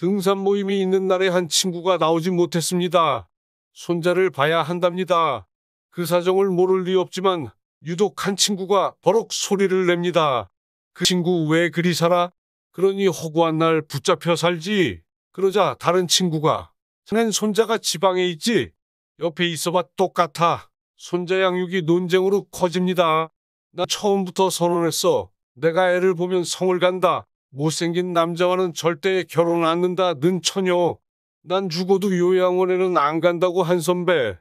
등산 모임이 있는 날에 한 친구가 나오지 못했습니다. 손자를 봐야 한답니다. 그 사정을 모를 리 없지만 유독 한 친구가 버럭 소리를 냅니다. 그 친구 왜 그리 살아? 그러니 허구한 날 붙잡혀 살지. 그러자 다른 친구가 자넨 손자가 지방에 있지. 옆에 있어봐 똑같아. 손자 양육이 논쟁으로 커집니다. 나 처음부터 선언했어. 내가 애를 보면 성을 간다. 못생긴 남자와는 절대 결혼 안는다 는 처녀. 난 죽어도 요양원에는 안 간다고 한 선배.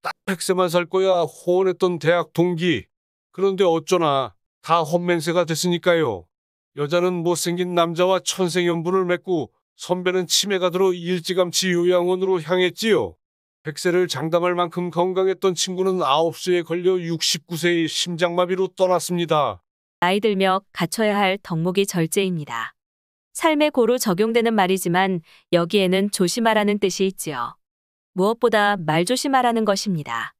딱 백세만 살 거야 호언했던 대학 동기. 그런데 어쩌나 다 헛맨세가 됐으니까요. 여자는 못생긴 남자와 천생연분을 맺고 선배는 치매가 들어 일찌감치 요양원으로 향했지요. 백세를 장담할 만큼 건강했던 친구는 9수에 걸려 69세의 심장마비로 떠났습니다. 나이 들며 갖춰야 할 덕목이 절제입니다. 삶의 고로 적용되는 말이지만 여기에는 조심하라는 뜻이 있지요. 무엇보다 말 조심하라는 것입니다.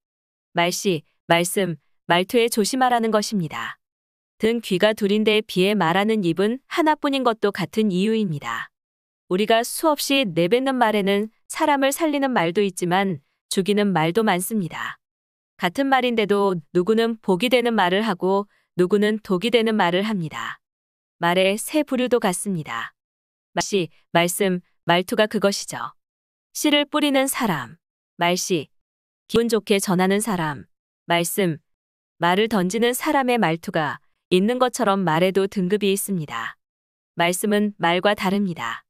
말씨, 말씀, 말투에 조심하라는 것입니다. 등 귀가 둘인데 비해 말하는 입은 하나뿐인 것도 같은 이유입니다. 우리가 수없이 내뱉는 말에는 사람을 살리는 말도 있지만 죽이는 말도 많습니다. 같은 말인데도 누구는 복이 되는 말을 하고 누구는 독이 되는 말을 합니다. 말의 세 부류도 같습니다. 말씨, 말씀, 말투가 그것이죠. 씨를 뿌리는 사람, 말씨, 기분 좋게 전하는 사람, 말씀, 말을 던지는 사람의 말투가 있는 것처럼 말에도 등급이 있습니다. 말씀은 말과 다릅니다.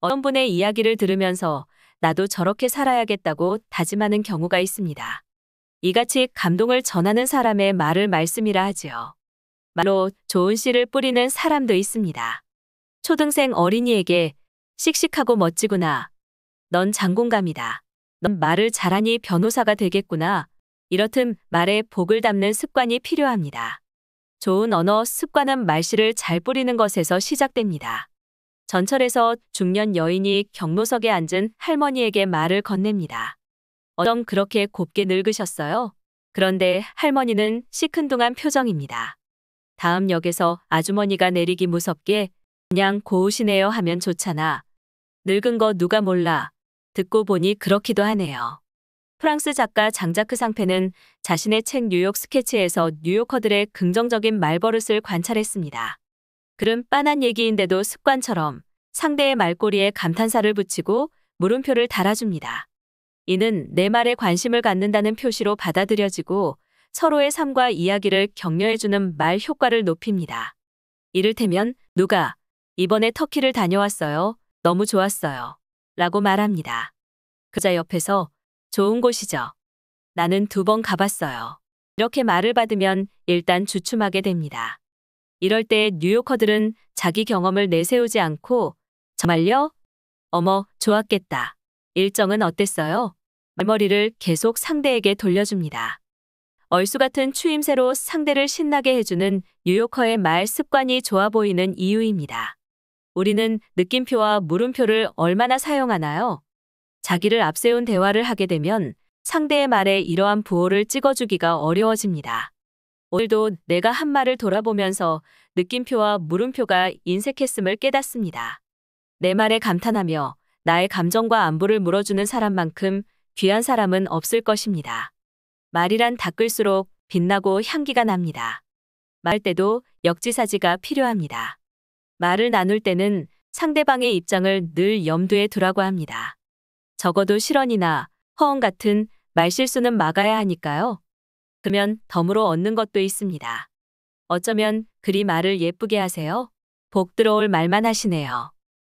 어떤 분의 이야기를 들으면서 나도 저렇게 살아야겠다고 다짐하는 경우가 있습니다. 이같이 감동을 전하는 사람의 말을 말씀이라 하지요. 말로 좋은 씨를 뿌리는 사람도 있습니다. 초등생 어린이에게 씩씩하고 멋지구나. 넌 장군감이다. 넌 말을 잘하니 변호사가 되겠구나. 이렇듯 말에 복을 담는 습관이 필요합니다. 좋은 언어 습관은 말씨를 잘 뿌리는 것에서 시작됩니다. 전철에서 중년 여인이 경로석에 앉은 할머니에게 말을 건넵니다. 어쩜 그렇게 곱게 늙으셨어요? 그런데 할머니는 시큰둥한 표정입니다. 다음 역에서 아주머니가 내리기 무섭게 그냥 고우시네요 하면 좋잖아. 늙은 거 누가 몰라. 듣고 보니 그렇기도 하네요. 프랑스 작가 장자크 상패는 자신의 책 뉴욕 스케치에서 뉴요커들의 긍정적인 말버릇을 관찰했습니다. 그런 빤한 얘기인데도 습관처럼 상대의 말꼬리에 감탄사를 붙이고 물음표를 달아줍니다. 이는 내 말에 관심을 갖는다는 표시로 받아들여지고 서로의 삶과 이야기를 격려해주는 말 효과를 높입니다. 이를테면 누가 이번에 터키를 다녀왔어요. 너무 좋았어요. 라고 말합니다. 그자 옆에서 좋은 곳이죠. 나는 두 번 가봤어요. 이렇게 말을 받으면 일단 주춤하게 됩니다. 이럴 때 뉴요커들은 자기 경험을 내세우지 않고 정말요? 어머, 좋았겠다. 일정은 어땠어요? 말머리를 계속 상대에게 돌려줍니다. 얼수 같은 추임새로 상대를 신나게 해주는 뉴요커의 말 습관이 좋아 보이는 이유입니다. 우리는 느낌표와 물음표를 얼마나 사용하나요? 자기를 앞세운 대화를 하게 되면 상대의 말에 이러한 부호를 찍어주기가 어려워집니다. 오늘도 내가 한 말을 돌아보면서 느낌표와 물음표가 인색했음을 깨닫습니다. 내 말에 감탄하며 나의 감정과 안부를 물어주는 사람만큼 귀한 사람은 없을 것입니다. 말이란 닦을수록 빛나고 향기가 납니다. 말 때도 역지사지가 필요합니다. 말을 나눌 때는 상대방의 입장을 늘 염두에 두라고 합니다. 적어도 실언이나 허언 같은 말실수는 막아야 하니까요. 그러면 덤으로 얻는 것도 있습니다. 어쩌면 그리 말을 예쁘게 하세요. 복 들어올 말만 하시네요.